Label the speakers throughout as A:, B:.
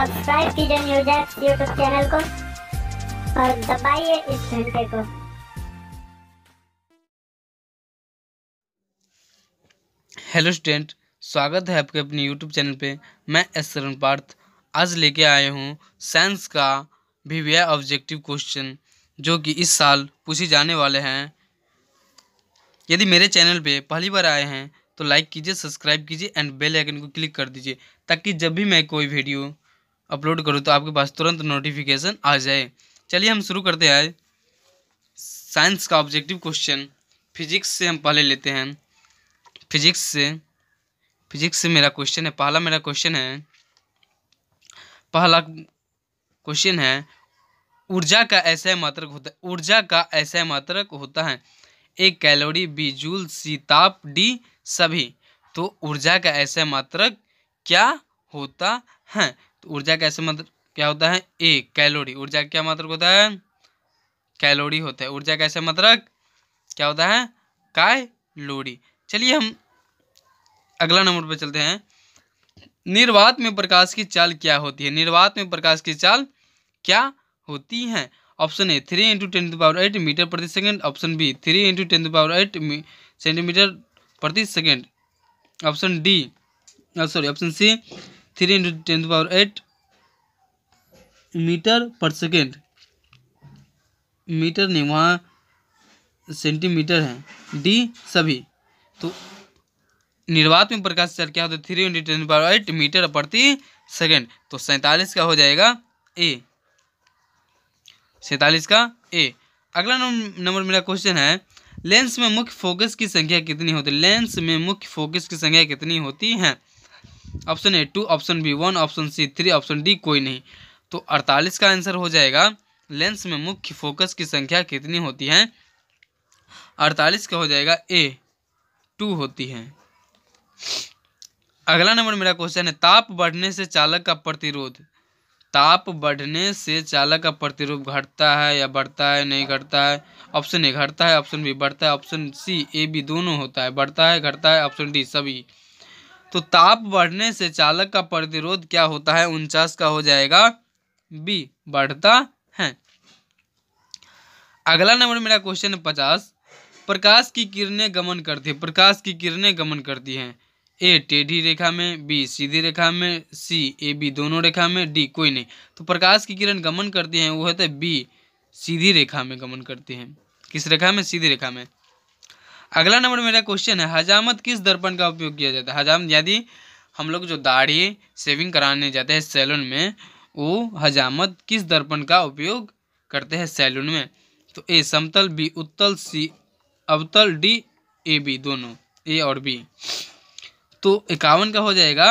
A: subscribe कीजिए news YouTube channel को और दबाइए इस घंटे को हेलो स्टूडेंट स्वागत है आपके अपने यूट्यूब चैनल पे मैं एस शरण पार्थ आज लेके आया हूँ साइंस का भी वे ऑब्जेक्टिव क्वेश्चन जो कि इस साल पूछे जाने वाले हैं यदि मेरे चैनल पे पहली बार आए हैं तो लाइक कीजिए सब्सक्राइब कीजिए एंड बेल आइकन को क्लिक कर दीजिए ताकि जब भी मैं कोई वीडियो अपलोड करूँ तो आपके पास तुरंत नोटिफिकेशन आ जाए चलिए हम शुरू करते हैं साइंस का ऑब्जेक्टिव क्वेश्चन फिजिक्स से हम पहले लेते हैं फिजिक्स से फिजिक्स से मेरा क्वेश्चन है पहला मेरा क्वेश्चन है पहला क्वेश्चन है ऊर्जा का ऐसा मात्रक होता है ऊर्जा का ऐसा मात्रक होता है एक कैलोरी बी जूल सी ताप डी सभी तो ऊर्जा का ऐसा मात्रक क्या होता है तो ऊर्जा कैसे मतलब क्या होता है ए कैलोरी ऊर्जा क्या मात्रक होता है कैलोरी होता है ऊर्जा कैसे मात्रक क्या होता है कैलोरी चलिए हम अगला नंबर पर चलते हैं निर्वात में प्रकाश की चाल क्या होती है निर्वात में प्रकाश की चाल क्या होती है option A three into tenth power eight metre प्रति second option B three into tenth power eight centimetre प्रति second option D sorry option C three into ten power eight metre per second metre नहीं वहाँ centimetre है D सभी तो निर्वात में प्रकाश sir क्या होता है three into ten power eight metre प्रति सेकेंड तो सैंतालीस का हो जाएगा ए सैंतालीस का ए अगला नंबर मेरा क्वेश्चन है लेंस में मुख्य फोकस की संख्या कितनी होती है लेंस में मुख्य फोकस की संख्या कितनी होती है option A two option B one option C three option D कोई नहीं तो अड़तालीस का आंसर हो जाएगा लेंस में मुख्य फोकस की संख्या कितनी होती है अड़तालीस का हो जाएगा ए टू होती है अगला नंबर मेरा क्वेश्चन है ताप बढ़ने से चालक का प्रतिरोध ताप बढ़ने से चालक का प्रतिरोध घटता है या बढ़ता है नहीं घटता है ऑप्शन ए घटता है ऑप्शन बी बढ़ता है ऑप्शन सी ए बी दोनों होता है बढ़ता है घटता है ऑप्शन डी सभी तो ताप बढ़ने से चालक का प्रतिरोध क्या होता है उनचास का हो जाएगा बी बढ़ता है अगला नंबर मेरा क्वेश्चन है पचास प्रकाश की किरणें गमन करती है प्रकाश की किरणें गमन करती हैं ए टेढ़ी रेखा में बी सीधी रेखा में सी ए बी दोनों रेखा में डी कोई नहीं तो प्रकाश की किरण गमन करती हैं वो है तो बी सीधी रेखा में गमन करती हैं किस रेखा में सीधी रेखा में अगला नंबर मेरा क्वेश्चन है हजामत किस दर्पण का उपयोग किया जाता है हजामत यदि हम लोग जो दाढ़ी सेविंग कराने जाते हैं सैलून में वो हजामत किस दर्पण का उपयोग करते हैं सैलून में तो ए समतल बी उत्तल सी अवतल डी ए बी दोनों ए और बी तो इक्यावन का हो जाएगा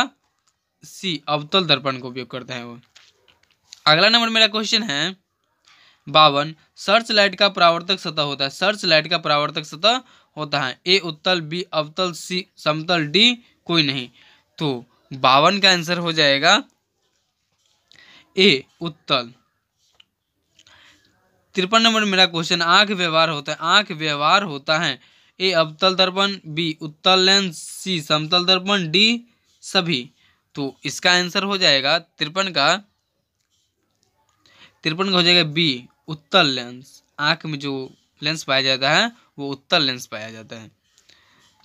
A: सी अवतल दर्पण का उपयोग करते हैं वो अगला नंबर मेरा क्वेश्चन है बावन सर्च लाइट का परावर्तक सतह होता है सर्च लाइट का परावर्तक सतह होता है ए उत्तल बी अवतल सी समतल डी कोई नहीं तो बावन का आंसर हो जाएगा ए उत्तल तिरपन नंबर मेरा क्वेश्चन आंख व्यवहार होता है आंख व्यवहार होता है ए अवतल दर्पण बी उत्तल लेंस सी समतल दर्पण डी सभी तो इसका आंसर हो जाएगा तिरपन का तिरपन का हो जाएगा बी उत्तल लेंस आँख में जो लेंस पाया जाता है वो उत्तल लेंस पाया जाता है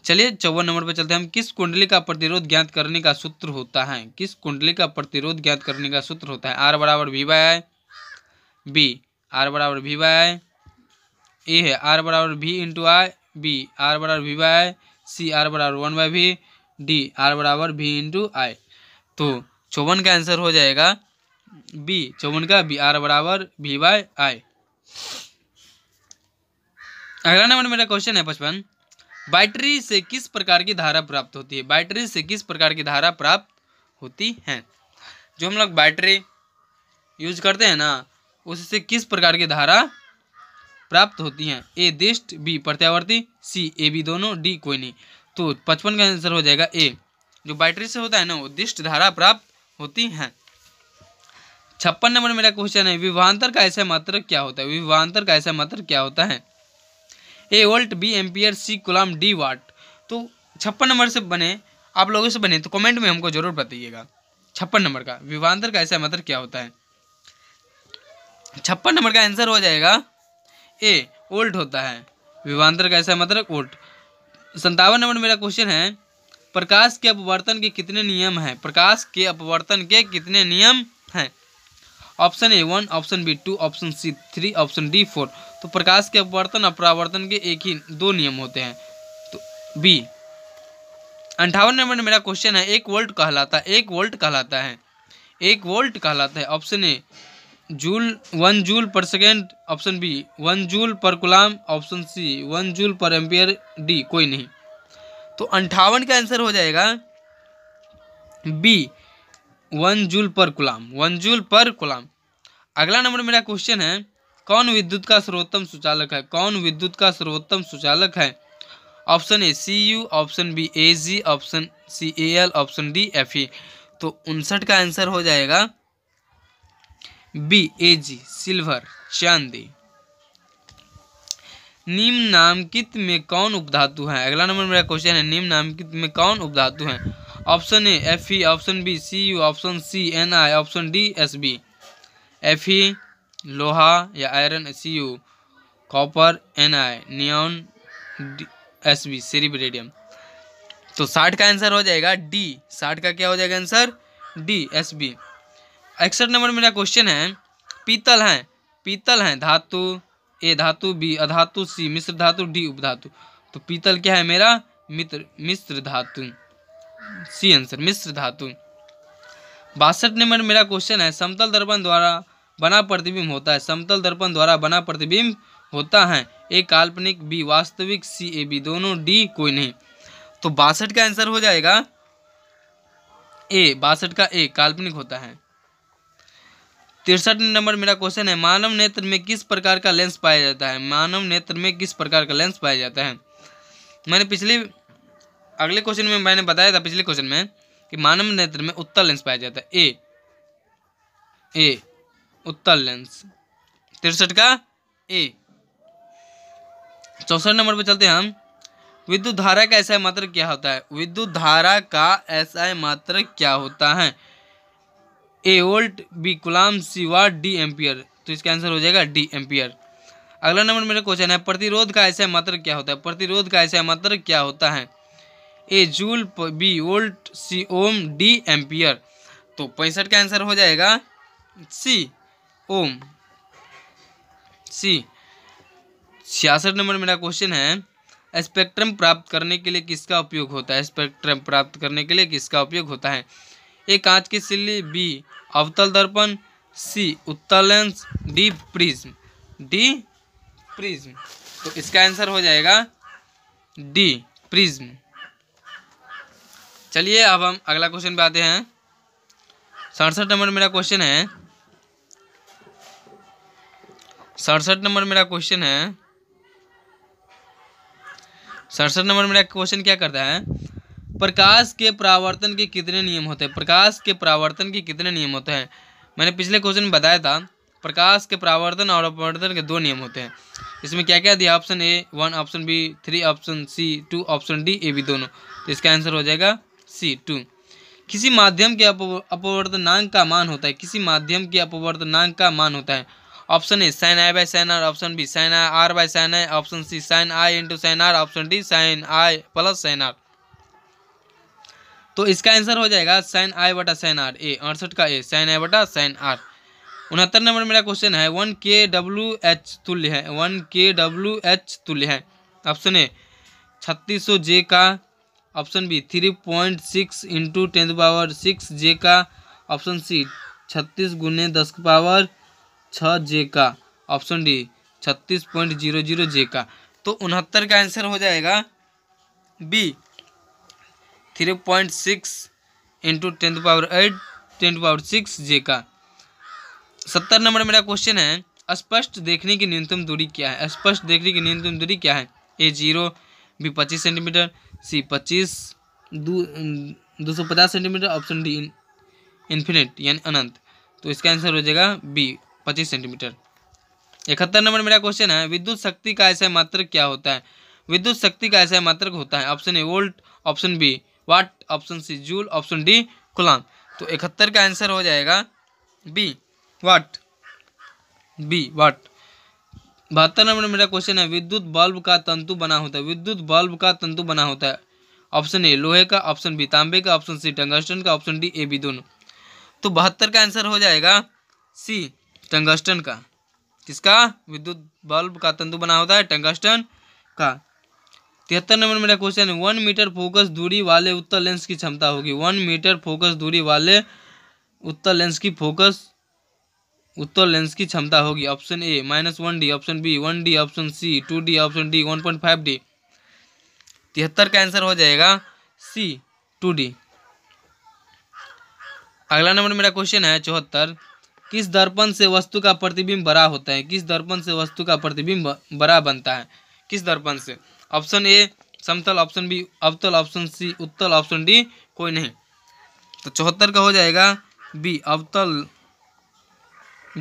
A: चलिए चौवन नंबर पर चलते हैं हम किस कुंडली का प्रतिरोध ज्ञात करने का सूत्र होता है किस कुंडली का प्रतिरोध ज्ञात करने का सूत्र होता है आर बराबर V by I B R बराबर वी बाय आई ए है आर बराबर V into I B R बराबर वी बाय सी आर बराबर one by V D R बराबर वी इंटू आई तो चौवन का आंसर हो जाएगा बी चौवन का बी आर बराबर वी बाय आई अगला नंबर मेरा क्वेश्चन है पचपन बैटरी से किस प्रकार की धारा प्राप्त होती है बैटरी से किस प्रकार की धारा प्राप्त होती है जो हम लोग बैटरी यूज करते हैं ना उससे किस प्रकार की धारा प्राप्त होती है ए दिष्ट बी प्रत्यावर्ती सी ए बी दोनों डी कोई नहीं तो पचपन का आंसर हो जाएगा ए जो बैटरी से होता है ना वो दिष्ट धारा प्राप्त होती है छप्पन नंबर मेरा क्वेश्चन है विभांतर का ऐसा मात्र क्या होता है विभांतर का ऐसा मात्र क्या होता है A volt B ampere C coulomb D watt तो छप्पन नंबर से बने आप लोगों से बने तो कमेंट में हमको जरूर बताइएगा छप्पन नंबर का विभांतर का ऐसा मात्र क्या होता है छप्पन नंबर का आंसर हो जाएगा ए वोल्ट होता है विभांतर का ऐसा मात्र वोल्ट संतावन नंबर मेरा क्वेश्चन है प्रकाश के अपवर्तन के कितने नियम हैं प्रकाश के अपवर्तन के कितने नियम हैं option A one option B two option C three option D four तो प्रकाश के अपवर्तन और परावर्तन के एक ही दो नियम होते हैं तो बी अंठावन नंबर मेरा क्वेश्चन है एक वोल्ट कहलाता है एक वोल्ट कहलाता है एक वोल्ट कहलाता है option A joule one joule per second option B one joule per coulomb option C one joule per ampere D कोई नहीं तो अंठावन का आंसर हो जाएगा बी वन जूल पर गुलाम वन जूल पर गुलाम अगला नंबर मेरा क्वेश्चन है कौन विद्युत का सर्वोत्तम सुचालक है कौन विद्युत का सर्वोत्तम सुचालक है option A C U option B A G option C A L option D F E तो उनसठ का आंसर हो जाएगा बी ए जी सिल्वर चांदी निम्न नामकित में कौन उपधातु है अगला नंबर मेरा क्वेश्चन है निम्न नामकित में कौन उपधातु है option A F E e, option B C U option C N I option D S B F E लोहा या iron C U copper N I neon S B radium तो साठ का आंसर हो जाएगा डी साठ का क्या हो जाएगा आंसर डी एस बी इकसठ नंबर मेरा क्वेश्चन है पीतल हैं पीतल हैं धातु ए धातु बी अधातु सी मिश्र धातु डी उपधातु तो पीतल क्या है मेरा मित्र मिश्र धातु सी आंसर मिश्र धातु बासठ नंबर मेरा क्वेश्चन है समतल दर्पण द्वारा बना प्रतिबिंब होता है समतल दर्पण द्वारा बना प्रतिबिंब होता है ए काल्पनिक बी वास्तविक सी ए बी दोनों डी कोई नहीं तो बासठ का आंसर हो जाएगा ए बासठ का ए काल्पनिक होता है तिरसठ नंबर मेरा क्वेश्चन है मानव नेत्र में किस प्रकार का लेंस पाया जाता है मानव नेत्र में किस प्रकार का लेंस पाया जाता है मैंने पिछले अगले क्वेश्चन में मैंने बताया था पिछले क्वेश्चन में कि मानव नेत्र में उत्तर लेंस पाया जाता है ए ए उत्तर लेंस तिरसठ का ए चौसठ नंबर पे चलते हैं हम विद्युत धारा का ऐसा मात्र क्या होता है विद्युत धारा का ऐसा मात्र क्या होता है A volt B coulomb C watt D ampere तो इसका आंसर हो जाएगा डी एम्पियर अगला नंबर मेरा क्वेश्चन है प्रतिरोध का ऐसा मात्र क्या होता है प्रतिरोध का ऐसा मात्र क्या होता है A joule B volt C ohm D ampere तो पैंसठ का आंसर हो जाएगा सी ओम सी छियासठ नंबर मेरा क्वेश्चन है स्पेक्ट्रम प्राप्त करने के लिए किसका उपयोग होता है स्पेक्ट्रम प्राप्त करने के लिए किसका उपयोग होता है ए कांच की सिल्ली बी अवतल दर्पण सी उत्तल lens D prism D prism तो इसका आंसर हो जाएगा डी प्रिज्म चलिए अब हम अगला क्वेश्चन पे आते हैं सड़सठ नंबर मेरा क्वेश्चन है सड़सठ नंबर मेरा क्वेश्चन है सड़सठ नंबर मेरा क्वेश्चन क्या करता है प्रकाश के परावर्तन के कितने नियम होते हैं प्रकाश के परावर्तन के कितने नियम होते हैं मैंने पिछले क्वेश्चन में बताया था प्रकाश के परावर्तन और अपवर्तन के दो नियम होते हैं इसमें क्या क्या दिया option A one option B three option C two option D A B दोनों तो इसका आंसर हो जाएगा सी टू किसी माध्यम के अपवर्तनांक का मान होता है किसी माध्यम के अपवर्तनांक का मान होता है option A sine I by sine R option B sine I R by sine I option C sine I into sine R option D sine I plus sine R तो इसका आंसर हो जाएगा साइन आई बटा sine R A अड़सठ का ए sine I बटा sine R उनहत्तर number मेरा क्वेश्चन है वन के डब्ल्यू एच तुल्य है वन के डब्ल्यू एच तुल्य है ऑप्शन ए छत्तीस सौ जे का option B three point six into tenth power six J का ऑप्शन सी छत्तीस गुने दस पावर छः जे का ऑप्शन डी छत्तीस पॉइंट जीरो जीरो जे का तो उनहत्तर का आंसर हो जाएगा B three point six into tenth power eight tenth power six J का सत्तर नंबर मेरा क्वेश्चन है स्पष्ट देखने की न्यूनतम दूरी क्या है स्पष्ट देखने की न्यूनतम दूरी क्या है ए जीरो बी पच्चीस सेंटीमीटर सी पच्चीस दो सौ पचास सेंटीमीटर ऑप्शन डी इन्फिनिट यानी अनंत तो इसका आंसर हो जाएगा बी पच्चीस सेंटीमीटर इकहत्तर नंबर मेरा क्वेश्चन है विद्युत शक्ति का ऐसा मात्र क्या होता है विद्युत शक्ति का ऐसा मात्र होता है option A volt option B watt option C joule option D coulomb तो इकहत्तर का आंसर हो जाएगा बी वाट बी वाट बहत्तर नंबर मेरा क्वेश्चन है विद्युत बल्ब का तंतु बना होता है विद्युत बल्ब का तंतु बना होता है ऑप्शन ए लोहे का ऑप्शन बी तांबे का ऑप्शन सी टंगस्टन का ऑप्शन डी ए बी दोनों तो बहत्तर का आंसर हो जाएगा सी टंगस्टन का किसका विद्युत बल्ब का तंतु बना होता है टंगस्टन का तिहत्तर नंबर मेरा क्वेश्चन है वन मीटर फोकस दूरी वाले उत्तर लेंस की क्षमता होगी वन मीटर फोकस दूरी वाले उत्तर लेंस की फोकस उत्तर लेंस की क्षमता होगी option A minus one D option B one D option C two D option D one point five D तिहत्तर का आंसर हो जाएगा सी टू डी अगला नंबर मेरा क्वेश्चन है चौहत्तर किस दर्पण से वस्तु का प्रतिबिंब बड़ा होता है किस दर्पण से वस्तु का प्रतिबिंब बड़ा बनता है किस दर्पण से ऑप्शन ए समतल ऑप्शन बी अवतल ऑप्शन सी उत्तल ऑप्शन डी कोई नहीं तो चौहत्तर का हो जाएगा बी अवतल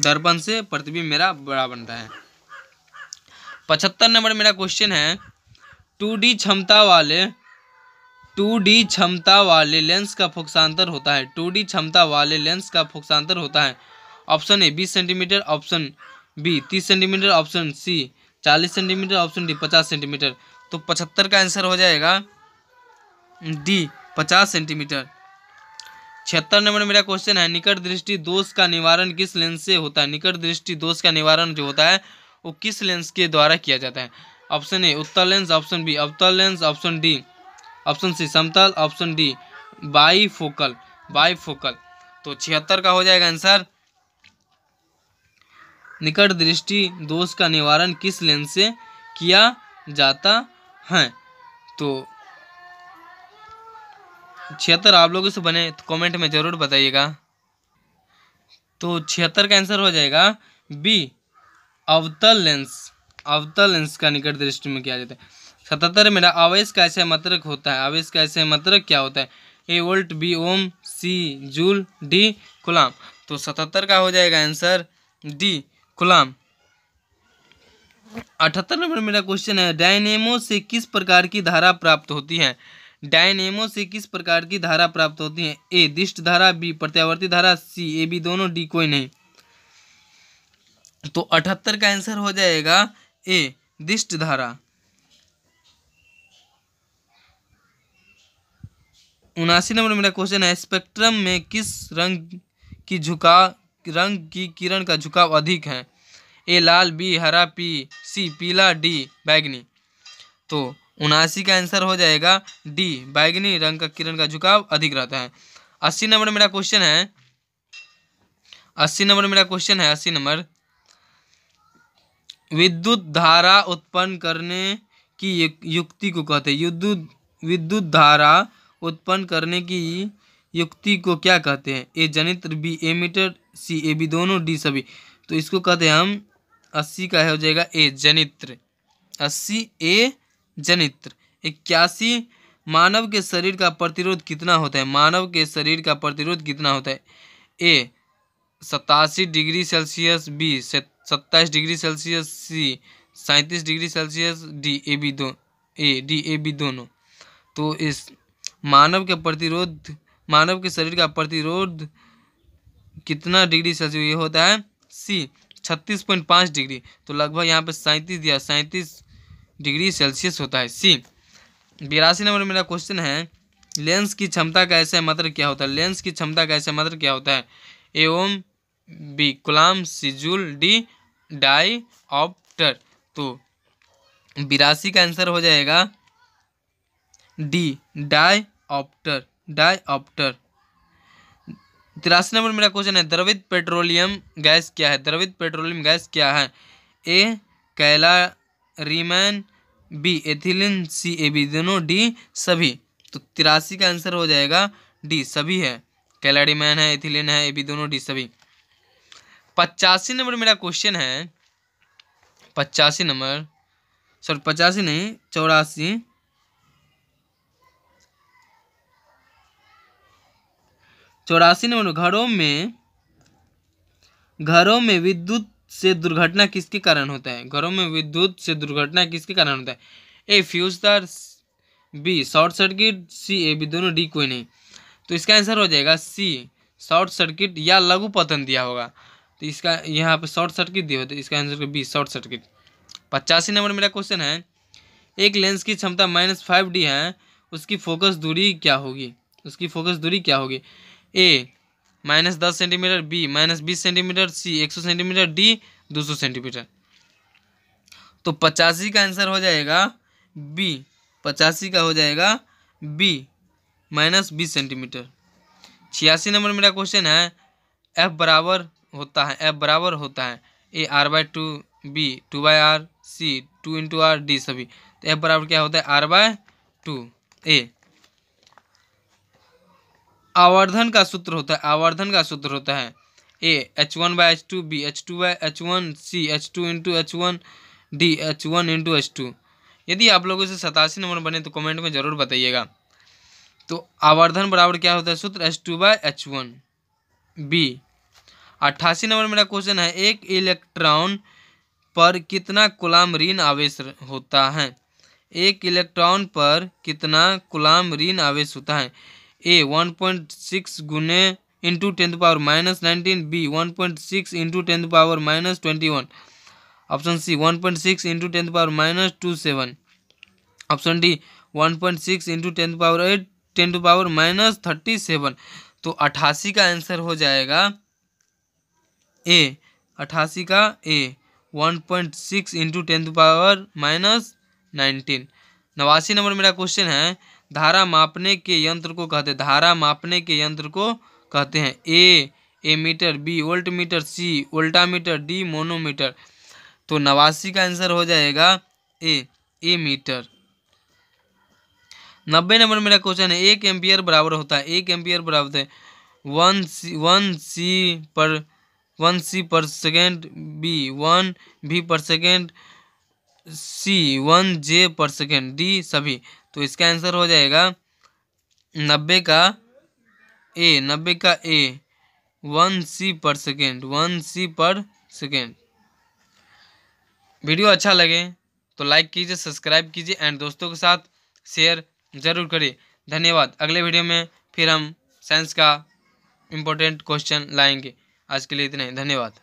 A: दर्पण से प्रतिबिंब मेरा बड़ा बनता है पचहत्तर नंबर मेरा क्वेश्चन है टू डी क्षमता वाले टू डी क्षमता वाले लेंस का फोक्सांतर होता है टू डी क्षमता वाले लेंस का फोक्सांतर होता है ऑप्शन ए बीस सेंटीमीटर ऑप्शन बी तीस सेंटीमीटर ऑप्शन सी चालीस सेंटीमीटर ऑप्शन डी पचास सेंटीमीटर तो पचहत्तर का आंसर हो जाएगा डी पचास सेंटीमीटर छिहत्तर नंबर मेरा क्वेश्चन है निकट दृष्टि दोष का निवारण किस लेंस से होता है निकट दृष्टि दोष का निवारण जो होता है वो किस लेंस के द्वारा किया जाता है ऑप्शन ए उत्तर लेंस ऑप्शन बी अवतल lens option D option C समतल option D bifocal bifocal तो छिहत्तर का हो जाएगा आंसर निकट दृष्टि दोष का निवारण किस लेंस से किया जाता है तो छिहत्तर आप लोगों से बने तो कमेंट में ज़रूर बताइएगा तो छिहत्तर का आंसर हो जाएगा बी अवतल लेंस अवतल लेंस का निकट दृष्टि में किया जाता है सतहत्तर मेरा आवेश का ऐसे मतरक होता है आवेश का ऐसे मतरक क्या होता है A volt B ohm C joule D coulomb तो सतहत्तर का हो जाएगा आंसर डी गुलाम अठहत्तर नंबर मेरा क्वेश्चन है डायनेमो से किस प्रकार की धारा प्राप्त होती है डायनेमो से किस प्रकार की धारा प्राप्त होती है ए दिष्ट धारा बी प्रत्यावर्ती धारा सी ए बी दोनों डी कोई नहीं तो अठहत्तर का आंसर हो जाएगा ए दिष्ट धारा उनासी नंबर मेरा क्वेश्चन है स्पेक्ट्रम में किस रंग की झुकाव रंग की किरण का झुकाव अधिक है ए लाल बी हरा पी सी पीला डी बैगनी तो उनासी का आंसर हो जाएगा डी बैगनी रंग का किरण का झुकाव अधिक रहता है अस्सी नंबर मेरा क्वेश्चन है अस्सी नंबर मेरा क्वेश्चन है अस्सी नंबर विद्युत धारा उत्पन्न करने की युक्ति को कहते हैं विद्युत विद्युत धारा उत्पन्न करने की युक्ति को क्या कहते हैं ए जनित्र B ammeter C A B दोनों डी सभी तो इसको कहते हैं हम अस्सी का है हो जाएगा ए जनित्र अस्सी ए जनित्र इक्यासी मानव के शरीर का प्रतिरोध कितना होता है मानव के शरीर का प्रतिरोध कितना होता है ए सतासी डिग्री सेल्सियस बी सत्ताईस डिग्री सेल्सियस सी सैंतीस degree Celsius D A B दो ए डी ए बी दोनों तो इस मानव के प्रतिरोध मानव के शरीर का प्रतिरोध कितना डिग्री सेल्सियस ये होता है सी छत्तीस पॉइंट पाँच डिग्री तो लगभग यहाँ पे सैंतीस दिया सैंतीस डिग्री सेल्सियस होता है सी बिरासी नंबर मेरा क्वेश्चन है लेंस की क्षमता का ऐसा मात्र क्या होता है लेंस की क्षमता का ऐसा मात्र क्या होता है एवं B coulomb C joule D dioptre तो बिरासी का आंसर हो जाएगा D dioptre dioptre तिरासी नंबर मेरा क्वेश्चन है द्रवित पेट्रोलियम गैस क्या है द्रवित पेट्रोलियम गैस क्या है ए कैला रीमैन B ethylene C A B दोनों डी सभी तो तिरासी का आंसर हो जाएगा डी सभी है कैलाडीमैन है एथिलीन है ए बी दोनों डी सभी पचासी नंबर मेरा क्वेश्चन है पचासी नंबर सॉरी पचासी नहीं चौरासी चौरासी नंबर घरों में घरों में विद्युत से दुर्घटना किसके कारण होता है घरों में विद्युत से दुर्घटना किसके कारण होता है ए फ्यूज तार B short circuit C A B दोनों डी कोई नहीं तो इसका आंसर हो जाएगा सी शॉर्ट सर्किट या लघु पतन दिया होगा तो इसका यहाँ पर शॉर्ट सर्किट दिया होता है तो इसका आंसर बी शॉर्ट सर्किट पचासी नंबर मेरा क्वेश्चन है एक लेंस की क्षमता माइनस फाइव डी है उसकी फोकस दूरी क्या होगी उसकी फोकस दूरी क्या होगी ए माइनस दस सेंटीमीटर बी माइनस बीस सेंटीमीटर सी एक सौ सेंटीमीटर डी दो सौ सेंटीमीटर तो पचासी का आंसर हो जाएगा बी पचासी का हो जाएगा बी माइनस बीस सेंटीमीटर छियासी नंबर मेरा क्वेश्चन है एफ बराबर होता है एफ बराबर होता है A R by two B two by R C two into R D सभी तो एफ बराबर क्या होता है आर बाय टू ए आवर्धन का सूत्र होता है आवर्धन का सूत्र होता है A H one by H two B H two by H one C H two into H one D H one into H two यदि आप लोगों से सतासी नंबर बने तो कमेंट में ज़रूर बताइएगा तो आवर्धन बराबर क्या होता है सूत्र H two by H one B अट्ठासी नंबर मेरा क्वेश्चन है एक इलेक्ट्रॉन पर कितना गुलाम ऋण आवेश होता है एक इलेक्ट्रॉन पर कितना गुलाम ऋण आवेश होता है ए वन पॉइंट सिक्स गुने into tenth power minus nineteen B one point six into tenth power minus twenty one option C one point six into tenth power minus two seven option D one point six into tenth power eight ten two power minus thirty seven तो अट्ठासी का answer हो जाएगा A अट्ठासी का A one point six into ten power minus nineteen नवासी number मेरा question है धारा मापने के यंत्र को कहते हैं धारा मापने के यंत्र को कहते हैं A ammeter B voltmeter C metre D manometer तो नवासी का आंसर हो जाएगा ए ए मीटर नब्बे नंबर मेरा क्वेश्चन है एक एम्पियर बराबर होता है एक एम्पियर बराबर है वन सी वन सी पर वन सी पर सेकेंड बी वन भी पर सेकेंड सी वन जे पर सेकेंड डी सभी तो इसका आंसर हो जाएगा नब्बे का ए नब्बे का ए वन सी पर सेकेंड वन सी पर सेकेंड वीडियो अच्छा लगे तो लाइक कीजिए सब्सक्राइब कीजिए एंड दोस्तों के साथ शेयर ज़रूर करिए धन्यवाद अगले वीडियो में फिर हम साइंस का इम्पोर्टेंट क्वेश्चन लाएंगे आज के लिए इतने धन्यवाद